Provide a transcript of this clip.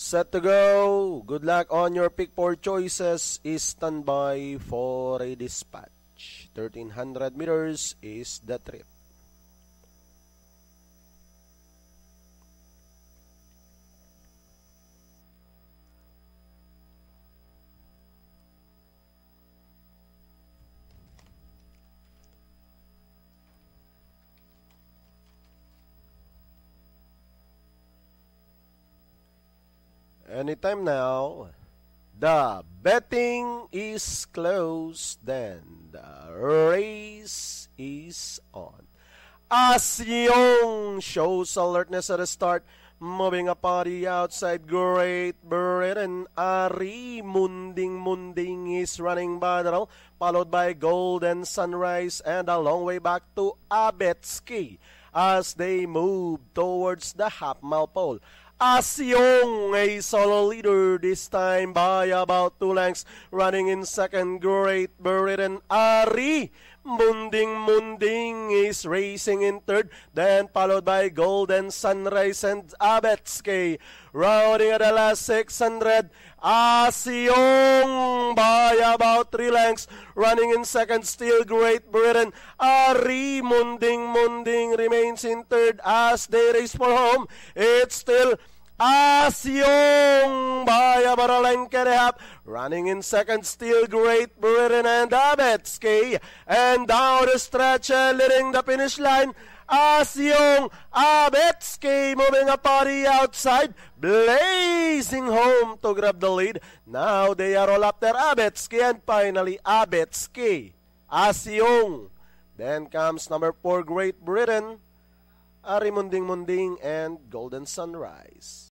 Set to go. Good luck on your pick four choices. Is standby for a dispatch. 1300 meters is the trip. Anytime now. The betting is closed then. The race is on. As Young shows alertness at the start. Moving a the outside Great Britain. Ari Munding Munding is running by the followed by Golden Sunrise and a long way back to Abetsky as they move towards the half mile pole. Asion, a solo leader, this time by about two lengths, running in second, great buried and Ari. Munding Munding is racing in third, then followed by Golden Sunrise and Abetske. Rounding at the last 600, Asiong by about three lengths. Running in second, still Great Britain. Ari Munding Munding remains in third as they race for home. It's still Asyong Bayabaralenkerehap running in second still Great Britain and Abetsky and down the stretch uh, leading the finish line Asyong Abetsky moving a party outside blazing home to grab the lead now they are all up there Abetsky and finally Abetsky Asyong then comes number 4 Great Britain Arimunding Munding and Golden Sunrise